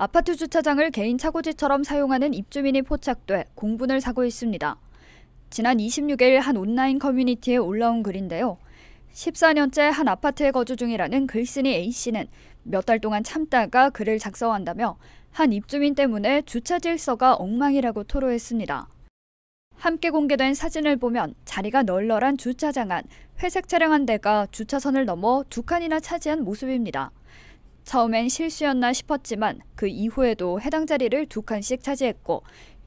아파트 주차장을 개인 차고지처럼 사용하는 입주민이 포착돼 공분을 사고 있습니다. 지난 26일 한 온라인 커뮤니티에 올라온 글인데요. 14년째 한 아파트에 거주 중이라는 글쓴이 A씨는 몇 달 동안 참다가 글을 작성한다며 한 입주민 때문에 주차 질서가 엉망이라고 토로했습니다. 함께 공개된 사진을 보면 자리가 널널한 주차장 안 회색 차량 한 대가 주차선을 넘어 두 칸이나 차지한 모습입니다. 처음엔 실수였나 싶었지만 그 이후에도 해당 자리를 두 칸씩 차지했고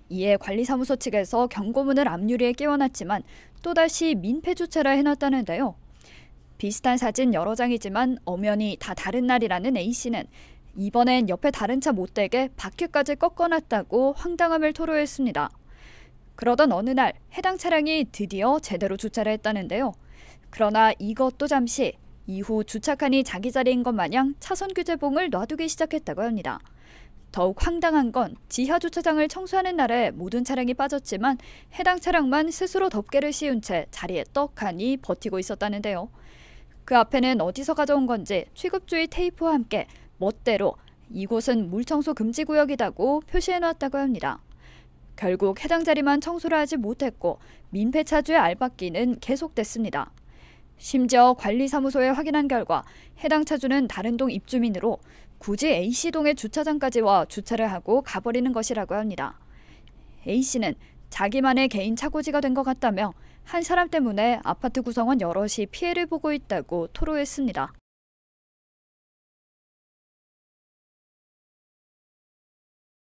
이에 관리사무소 측에서 경고문을 앞유리에 끼워놨지만 또다시 민폐 주차라 해놨다는데요. 비슷한 사진 여러 장이지만 엄연히 다 다른 날이라는 A씨는 이번엔 옆에 다른 차 못대게 바퀴까지 꺾어놨다고 황당함을 토로했습니다. 그러던 어느 날 해당 차량이 드디어 제대로 주차를 했다는데요. 그러나 이것도 잠시 이후 주차칸이 자기 자리인 것 마냥 차선 규제봉을 놔두기 시작했다고 합니다. 더욱 황당한 건 지하 주차장을 청소하는 날에 모든 차량이 빠졌지만 해당 차량만 스스로 덮개를 씌운 채 자리에 떡하니 버티고 있었다는데요. 그 앞에는 어디서 가져온 건지 취급주의 테이프와 함께 멋대로 이곳은 물청소 금지 구역이라고 표시해놨다고 합니다. 결국 해당 자리만 청소를 하지 못했고 민폐 차주의 알박기는 계속됐습니다. 심지어 관리사무소에 확인한 결과 해당 차주는 다른 동 입주민으로 굳이 A씨동의 주차장까지 와 주차를 하고 가버리는 것이라고 합니다. A씨는 자기만의 개인 차고지가 된 것 같다며 한 사람 때문에 아파트 구성원 여럿이 피해를 보고 있다고 토로했습니다.